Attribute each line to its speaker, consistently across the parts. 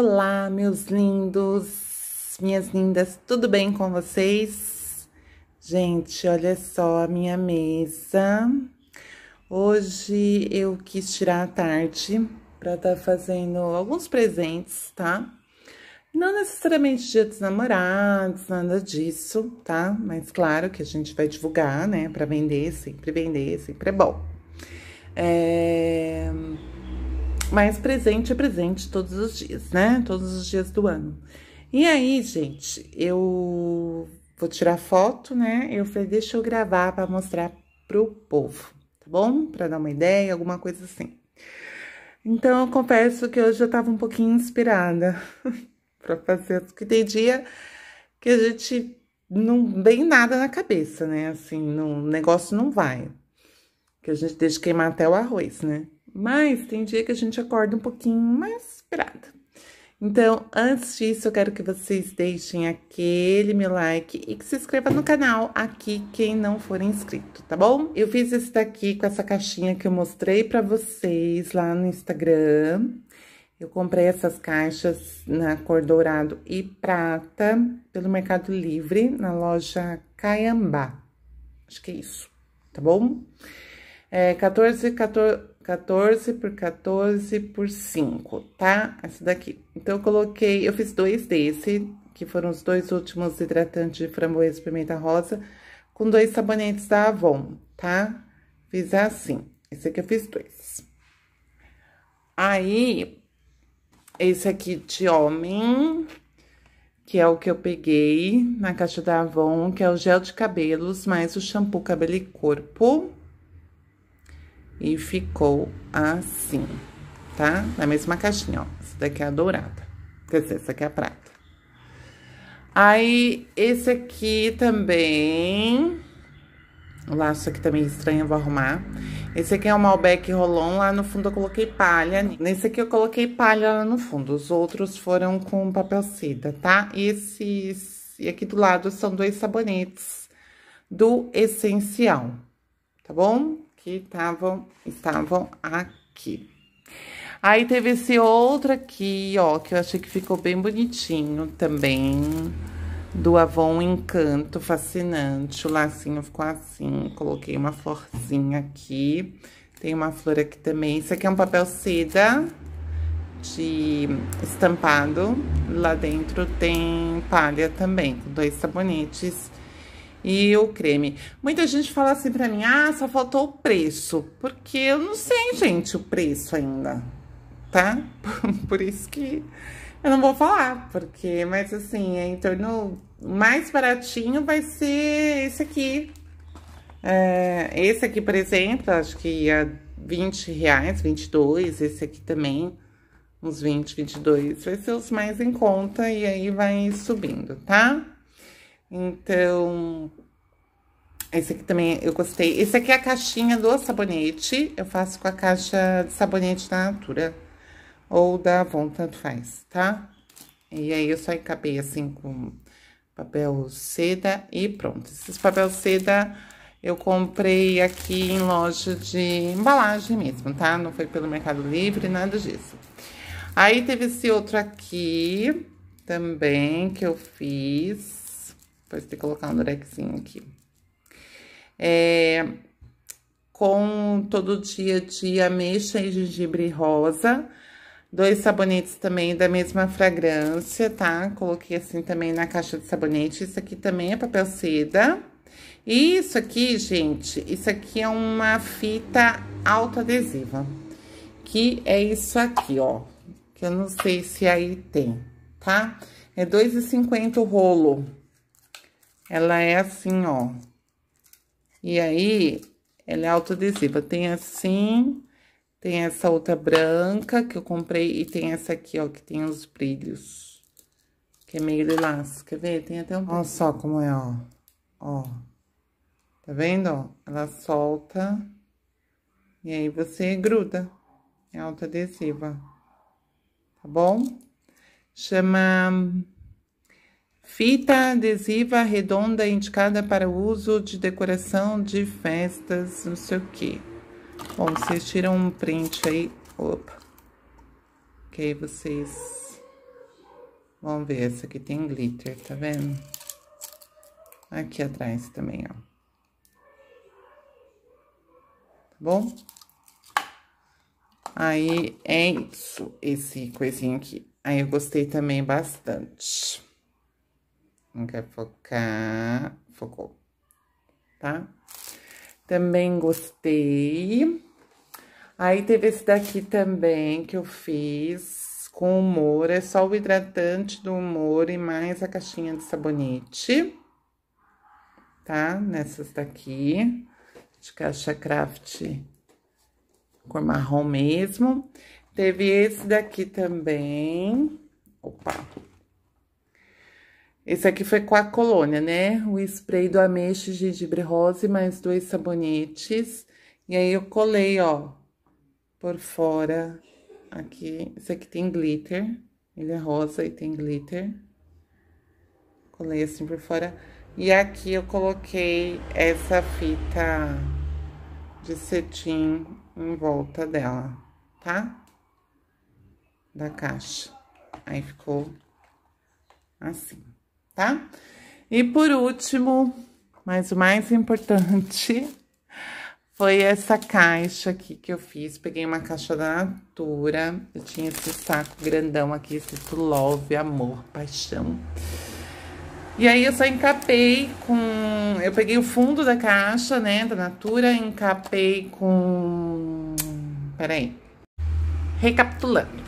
Speaker 1: Olá, meus lindos, minhas lindas, tudo bem com vocês? Gente, olha só a minha mesa. Hoje eu quis tirar a tarde para estar tá fazendo alguns presentes, tá? Não necessariamente dia dos namorados, nada disso, tá? Mas claro que a gente vai divulgar, né? Para vender, sempre vender, sempre é bom. É... Mas presente é presente todos os dias, né? Todos os dias do ano. E aí, gente, eu vou tirar foto, né? Eu falei, deixa eu gravar para mostrar pro povo, tá bom? Para dar uma ideia, alguma coisa assim. Então, eu confesso que hoje eu tava um pouquinho inspirada para fazer, porque tem dia que a gente não vem nada na cabeça, né? Assim, o negócio não vai. Que a gente deixa queimar até o arroz, né? Mas tem dia que a gente acorda um pouquinho mais esperada. Então, antes disso, eu quero que vocês deixem aquele meu like e que se inscreva no canal aqui quem não for inscrito, tá bom? Eu fiz esse daqui com essa caixinha que eu mostrei pra vocês lá no Instagram. Eu comprei essas caixas na cor dourado e prata pelo Mercado Livre, na loja Caiambá. Acho que é isso, tá bom? É, 14, 14... 14 por 14 por 5, tá? Essa daqui. Então, eu coloquei, eu fiz dois desse, que foram os dois últimos hidratantes de framboesa e pimenta rosa, com dois sabonetes da Avon, tá? Fiz assim. Esse aqui eu fiz dois. Aí, esse aqui de homem, que é o que eu peguei na caixa da Avon, que é o gel de cabelos, mais o shampoo cabelo e corpo. E ficou assim, tá? Na mesma caixinha, ó. Essa daqui é a dourada. Quer dizer, essa aqui é a prata. Aí, esse aqui também... O laço aqui também estranho, eu vou arrumar. Esse aqui é o Malbec Rolon, lá no fundo eu coloquei palha. Nesse aqui eu coloquei palha lá no fundo, os outros foram com papel seda, tá? E esses, e aqui do lado são dois sabonetes do Essencial, tá bom? estavam, estavam aqui. Aí teve esse outro aqui, ó, que eu achei que ficou bem bonitinho também. Do Avon Encanto Fascinante. O lacinho ficou assim. Coloquei uma florzinha aqui. Tem uma flor aqui também. Isso aqui é um papel seda de estampado. Lá dentro tem palha também, com dois sabonetes e o creme. Muita gente fala assim pra mim, ah, só faltou o preço, porque eu não sei, gente, o preço ainda, tá? Por isso que eu não vou falar, porque, mas assim, é em torno, mais baratinho vai ser esse aqui. É, esse aqui, por exemplo, acho que ia 20 reais, 22, esse aqui também, uns 20, 22, vai ser os mais em conta e aí vai subindo, tá? Tá? Então, esse aqui também eu gostei. Esse aqui é a caixinha do sabonete. Eu faço com a caixa de sabonete da Natura. Ou da Avon, tanto faz, tá? E aí, eu só encapei assim com papel seda e pronto. Esses papel seda eu comprei aqui em loja de embalagem mesmo, tá? Não foi pelo Mercado Livre, nada disso. Aí, teve esse outro aqui também que eu fiz. Depois de colocar um durexinho aqui. É, com todo dia de ameixa e gengibre rosa. Dois sabonetes também da mesma fragrância, tá? Coloquei assim também na caixa de sabonete. Isso aqui também é papel seda. E isso aqui, gente, isso aqui é uma fita autoadesiva. Que é isso aqui, ó. Que eu não sei se aí tem, tá? É R$2,50 o rolo. Ela é assim, ó. E aí, ela é autoadesiva. Tem assim, tem essa outra branca que eu comprei e tem essa aqui, ó, que tem os brilhos. Que é meio lilás, quer ver? Tem até um... Olha só como é, ó. Ó. Tá vendo, ó? Ela solta e aí você gruda. É autoadesiva, tá bom? Chama... Fita adesiva redonda indicada para uso de decoração de festas, não sei o que. Bom, vocês tiram um print aí. Opa. Que aí vocês vão ver. Essa aqui tem glitter, tá vendo? Aqui atrás também, ó. Tá bom? Aí é isso, esse coisinho aqui. Aí eu gostei também bastante. Não quer focar. Focou. Tá? Também gostei. Aí teve esse daqui também que eu fiz com humor. É só o hidratante do humor e mais a caixinha de sabonete. Tá? Nessas daqui. De caixa craft cor marrom mesmo. Teve esse daqui também. Opa! Esse aqui foi com a colônia, né? O spray do ameixa, gengibre rosa mais dois sabonetes. E aí, eu colei, ó, por fora aqui. Esse aqui tem glitter. Ele é rosa e tem glitter. Colei assim por fora. E aqui eu coloquei essa fita de cetim em volta dela, tá? Da caixa. Aí ficou assim tá? E por último, mas o mais importante foi essa caixa aqui que eu fiz. Peguei uma caixa da Natura, eu tinha esse saco grandão aqui, escrito Love, Amor, Paixão. E aí eu só encapei com... Eu peguei o fundo da caixa, né, da Natura, encapei com... Peraí. Recapitulando.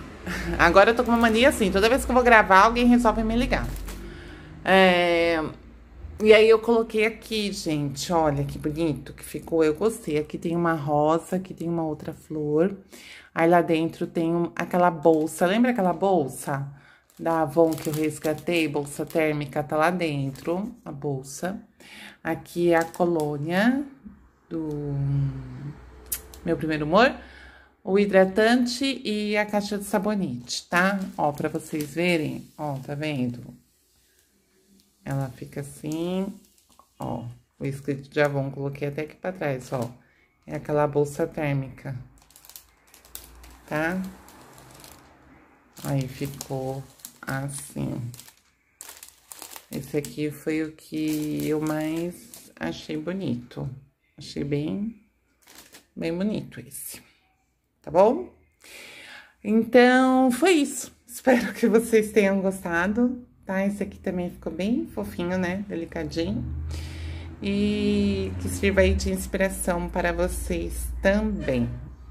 Speaker 1: Agora eu tô com uma mania assim, toda vez que eu vou gravar, alguém resolve me ligar. É... E aí eu coloquei aqui, gente, olha que bonito que ficou, eu gostei. Aqui tem uma rosa, aqui tem uma outra flor. Aí lá dentro tem um, aquela bolsa, lembra aquela bolsa da Avon que eu resgatei? Bolsa térmica, tá lá dentro, a bolsa. Aqui é a colônia do meu primeiro amor. O hidratante e a caixa de sabonete, tá? Ó, pra vocês verem, ó, tá vendo? Ela fica assim, ó. O escrito de Avon coloquei até aqui pra trás, ó. É aquela bolsa térmica, tá? Aí ficou assim. Esse aqui foi o que eu mais achei bonito. Achei bem, bem bonito esse, tá bom? Então, foi isso. Espero que vocês tenham gostado tá? Esse aqui também ficou bem fofinho, né? Delicadinho. E que sirva aí de inspiração para vocês também,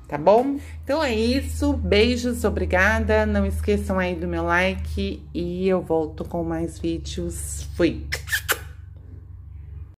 Speaker 1: tá bom? Então é isso, beijos, obrigada. Não esqueçam aí do meu like e eu volto com mais vídeos. Fui!